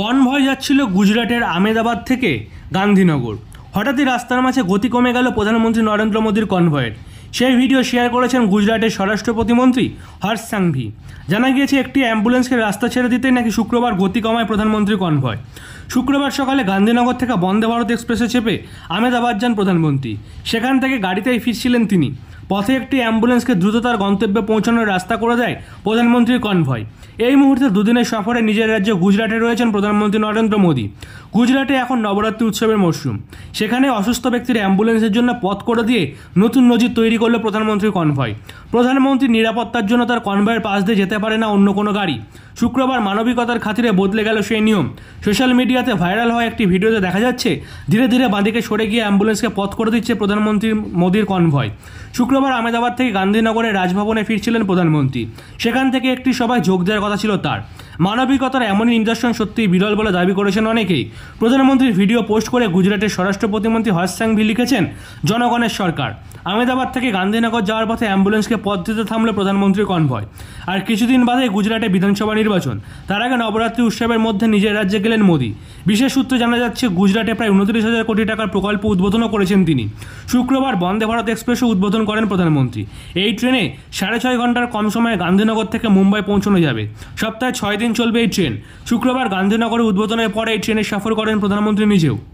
convoy যাচ্ছিল গুজরাটের আমেদাবাদ থেকে গান্ধীনগর হঠাৎই রাস্তার মাঝে গতি কমে গেল প্রধানমন্ত্রী নরেন্দ্র মোদীর কনভয়ের সেই ভিডিও শেয়ার করেছেন গুজরাটের স্বরাষ্ট্র প্রতিমন্ত্রী হর্ষ সাংভি জানা গিয়েছে একটি অ্যাম্বুলেন্সকে রাস্তা ছেড়ে দিতে নাকি শুক্রবার গতি কমায় প্রধানমন্ত্রী কনভয় শুক্রবার সকালে গান্ধীনগর থেকে বন্দে ভারত এক্সপ্রেসে চেপে আমেদাবাদ যান প্রধানমন্ত্রী সেখান থেকে গাড়িতেই ফিরছিলেন তিনি পথে একটি অ্যাম্বুলেন্সকে দ্রুত তার গন্তব্যে পৌঁছানোর রাস্তা করে দেয় প্রধানমন্ত্রীর কনভয় এই মুহূর্তে দুদিনের সফরে নিজের রাজ্য গুজরাটে রয়েছেন প্রধানমন্ত্রী নরেন্দ্র মোদী গুজরাটে এখন নবরাত্রি উৎসবের মরশুম সেখানে অসুস্থ ব্যক্তির অ্যাম্বুলেন্সের জন্য পথ করে দিয়ে নতুন নজির তৈরি করলো প্রধানমন্ত্রীর কনভয় প্রধানমন্ত্রীর নিরাপত্তার জন্য তার কনভয়ের পাশ দিয়ে যেতে পারে না অন্য কোনো গাড়ি শুক্রবার মানবিকতার খাতিরে বদলে গেল সেই নিয়ম সোশ্যাল মিডিয়াতে ভাইরাল হওয়া একটি ভিডিওতে দেখা যাচ্ছে ধীরে ধীরে বাঁদিকে সরে গিয়ে অ্যাম্বুলেন্সকে পথ করে দিচ্ছে প্রধানমন্ত্রী মোদীর কনভয় শুক্রবার আহমেদাবাদ থেকে গান্ধীনগরের রাজভবনে ফিরছিলেন প্রধানমন্ত্রী সেখান থেকে একটি সভায় যোগ দেওয়ার কথা ছিল তার মানবিকতার এমনই নিদর্শন সত্যিই বিরল বলে দাবি করেছেন অনেকেই প্রধানমন্ত্রীর ভিডিও পোস্ট করে গুজরাটের স্বরাষ্ট্র প্রতিমন্ত্রী হর্ষ সাংভি লিখেছেন জনগণের সরকার আহমেদাবাদ থেকে গান্ধীনগর যাওয়ার পথে অ্যাম্বুলেন্সকে পথ দিতে থামল প্রধানমন্ত্রীর কনভয় আর কিছুদিন বাদে গুজরাটে বিধানসভা নির্বাচন তার আগে নবরাত্রি উৎসবের মধ্যে নিজের রাজ্যে গেলেন মোদী বিশেষ সূত্রে জানা যাচ্ছে গুজরাটে প্রায় উনত্রিশ হাজার কোটি টাকার প্রকল্প উদ্বোধনও করেছেন তিনি শুক্রবার বন্দে ভারত এক্সপ্রেসও উদ্বোধন করেন প্রধানমন্ত্রী এই ট্রেনে সাড়ে ছয় ঘন্টার কম সময়ে গান্ধীনগর থেকে মুম্বাই পৌঁছানো যাবে সপ্তাহে ছয় দিন চলবে এই ট্রেন শুক্রবার গান্ধীনগরে উদ্বোধনের পরে এই ট্রেনে সফর করেন প্রধানমন্ত্রী নিজেও